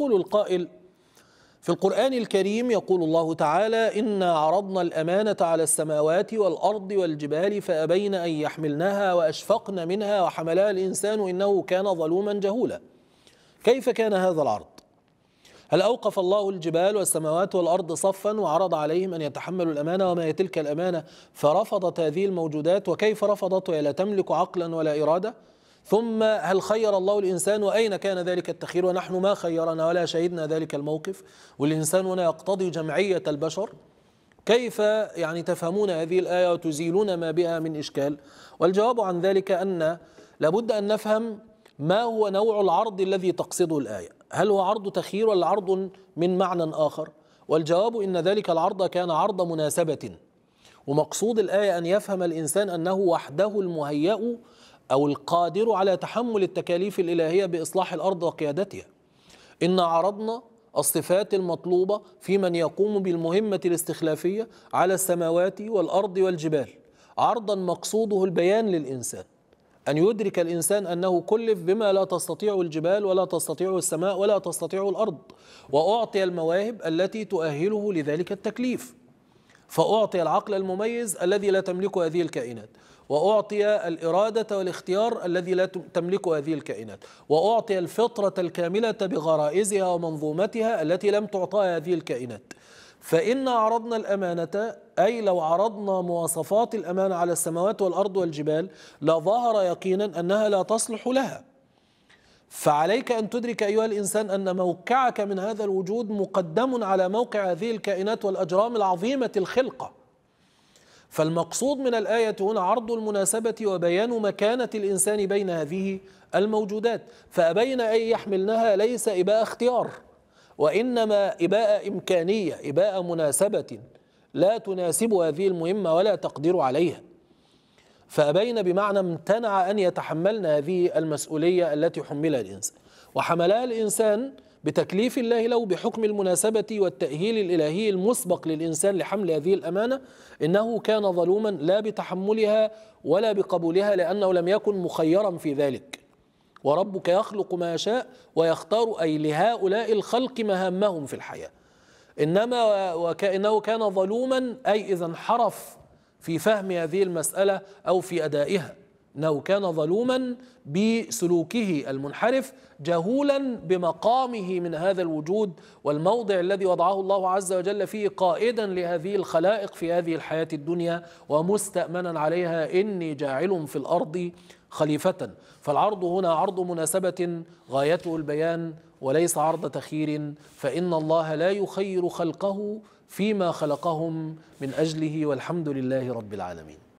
يقول القائل في القرآن الكريم يقول الله تعالى إنا عرضنا الأمانة على السماوات والأرض والجبال فأبين أن يحملنها وأشفقن منها وحملها الإنسان إنه كان ظلوما جهولا كيف كان هذا العرض؟ هل أوقف الله الجبال والسماوات والأرض صفا وعرض عليهم أن يتحملوا الأمانة وما هي تلك الأمانة فرفضت هذه الموجودات وكيف رفضت وهي لا تملك عقلا ولا إرادة؟ ثم هل خير الله الإنسان وأين كان ذلك التخير ونحن ما خيرنا ولا شهدنا ذلك الموقف والإنسان هنا يقتضي جمعية البشر كيف يعني تفهمون هذه الآية وتزيلون ما بها من إشكال والجواب عن ذلك أن لابد أن نفهم ما هو نوع العرض الذي تقصده الآية هل هو عرض تخيير ولا عرض من معنى آخر والجواب إن ذلك العرض كان عرض مناسبة ومقصود الآية أن يفهم الإنسان أنه وحده المهيأ أو القادر على تحمل التكاليف الإلهية بإصلاح الأرض وقيادتها إن عرضنا الصفات المطلوبة في من يقوم بالمهمة الاستخلافية على السماوات والأرض والجبال عرضا مقصوده البيان للإنسان أن يدرك الإنسان أنه كلف بما لا تستطيع الجبال ولا تستطيع السماء ولا تستطيع الأرض وأعطي المواهب التي تؤهله لذلك التكليف فأعطي العقل المميز الذي لا تملكه هذه الكائنات وأعطي الإرادة والاختيار الذي لا تملكه هذه الكائنات وأعطي الفطرة الكاملة بغرائزها ومنظومتها التي لم تعطاها هذه الكائنات فإن عرضنا الأمانة أي لو عرضنا مواصفات الأمانة على السماوات والأرض والجبال لظهر يقينا أنها لا تصلح لها فعليك أن تدرك أيها الإنسان أن موقعك من هذا الوجود مقدم على موقع هذه الكائنات والأجرام العظيمة الخلقة فالمقصود من الآية هنا عرض المناسبة وبيان مكانة الإنسان بين هذه الموجودات فأبين أن يحملنها ليس إباء اختيار وإنما إباء إمكانية إباء مناسبة لا تناسب هذه المهمة ولا تقدر عليها فأبين بمعنى امتنع أن يتحملن هذه المسؤولية التي حملها الإنسان وحملها الإنسان بتكليف الله له بحكم المناسبة والتأهيل الإلهي المسبق للإنسان لحمل هذه الأمانة إنه كان ظلوما لا بتحملها ولا بقبولها لأنه لم يكن مخيرا في ذلك وربك يخلق ما يشاء ويختار أي لهؤلاء الخلق مهامهم في الحياة إنما وكأنه كان ظلوما أي إذا انحرف في فهم هذه المسألة أو في أدائها انه كان ظلوما بسلوكه المنحرف جهولا بمقامه من هذا الوجود والموضع الذي وضعه الله عز وجل فيه قائدا لهذه الخلائق في هذه الحياه الدنيا ومستامنا عليها اني جاعل في الارض خليفه فالعرض هنا عرض مناسبه غايته البيان وليس عرض تخيير فإن الله لا يخير خلقه فيما خلقهم من أجله والحمد لله رب العالمين